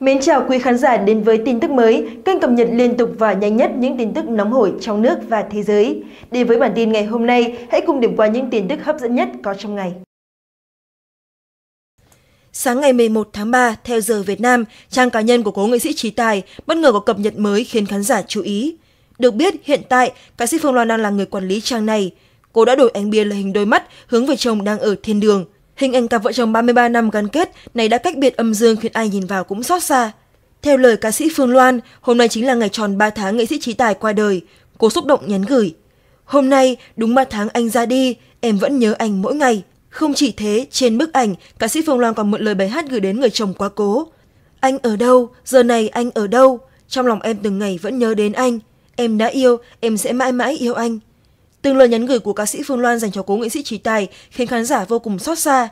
Mến chào quý khán giả đến với tin tức mới, kênh cập nhật liên tục và nhanh nhất những tin tức nóng hổi trong nước và thế giới. Đến với bản tin ngày hôm nay, hãy cùng điểm qua những tin tức hấp dẫn nhất có trong ngày. Sáng ngày 11 tháng 3, theo giờ Việt Nam, trang cá nhân của cố nghệ sĩ Trí Tài bất ngờ có cập nhật mới khiến khán giả chú ý. Được biết, hiện tại, ca sĩ Phương Loan đang là người quản lý trang này. Cô đã đổi ánh bia là hình đôi mắt hướng về chồng đang ở thiên đường – Hình ảnh cặp vợ chồng 33 năm gắn kết này đã cách biệt âm dương khiến ai nhìn vào cũng xót xa. Theo lời ca sĩ Phương Loan, hôm nay chính là ngày tròn 3 tháng nghệ sĩ trí tài qua đời. Cô xúc động nhắn gửi. Hôm nay, đúng 3 tháng anh ra đi, em vẫn nhớ anh mỗi ngày. Không chỉ thế, trên bức ảnh, ca sĩ Phương Loan còn mượn lời bài hát gửi đến người chồng quá cố. Anh ở đâu? Giờ này anh ở đâu? Trong lòng em từng ngày vẫn nhớ đến anh. Em đã yêu, em sẽ mãi mãi yêu anh. Từng lời nhắn gửi của ca sĩ Phương Loan dành cho cố nghệ sĩ Trí Tài khiến khán giả vô cùng xót xa.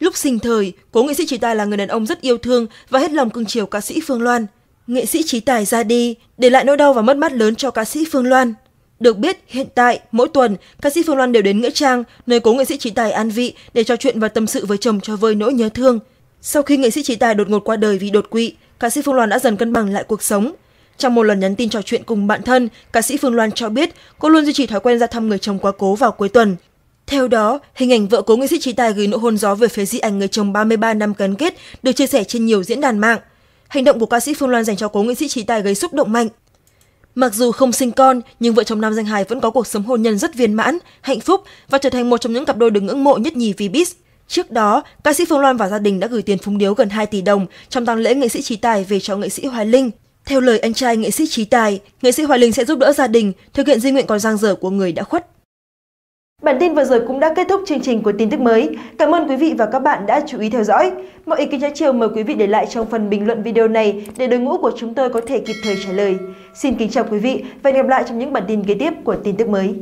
Lúc sinh thời, cố nghệ sĩ Trí Tài là người đàn ông rất yêu thương và hết lòng cưng chiều ca sĩ Phương Loan. Nghệ sĩ Trí Tài ra đi, để lại nỗi đau và mất mát lớn cho ca sĩ Phương Loan. Được biết, hiện tại, mỗi tuần, ca sĩ Phương Loan đều đến Nghĩa Trang, nơi cố nghệ sĩ Trí Tài an vị để trò chuyện và tâm sự với chồng cho vơi nỗi nhớ thương. Sau khi nghệ sĩ Trí Tài đột ngột qua đời vì đột quỵ, ca sĩ Phương Loan đã dần cân bằng lại cuộc sống. Trong một lần nhắn tin trò chuyện cùng bạn thân, ca sĩ Phương Loan cho biết cô luôn duy trì thói quen ra thăm người chồng quá cố vào cuối tuần. Theo đó, hình ảnh vợ cố nghệ sĩ Trí Tài gửi nụ hôn gió về phía di ảnh người chồng 33 năm gắn kết được chia sẻ trên nhiều diễn đàn mạng. Hành động của ca sĩ Phương Loan dành cho cố nghệ sĩ Trí Tài gây xúc động mạnh. Mặc dù không sinh con, nhưng vợ chồng Nam Danh Hải vẫn có cuộc sống hôn nhân rất viên mãn, hạnh phúc và trở thành một trong những cặp đôi được ngưỡng mộ nhất nhì Vbiz. Trước đó, ca sĩ Phương Loan và gia đình đã gửi tiền phúng điếu gần 2 tỷ đồng trong tăng lễ nghệ sĩ Trí Tài về cho nghệ sĩ Hoài Linh. Theo lời anh trai nghệ sĩ Trí Tài, nghệ sĩ Hoài Linh sẽ giúp đỡ gia đình thực hiện di nguyện còn dang dở của người đã khuất. Bản tin vừa rồi cũng đã kết thúc chương trình của tin tức mới. Cảm ơn quý vị và các bạn đã chú ý theo dõi. Mọi ý kiến trái chiều mời quý vị để lại trong phần bình luận video này để đội ngũ của chúng tôi có thể kịp thời trả lời. Xin kính chào quý vị và hẹn gặp lại trong những bản tin kế tiếp của tin tức mới.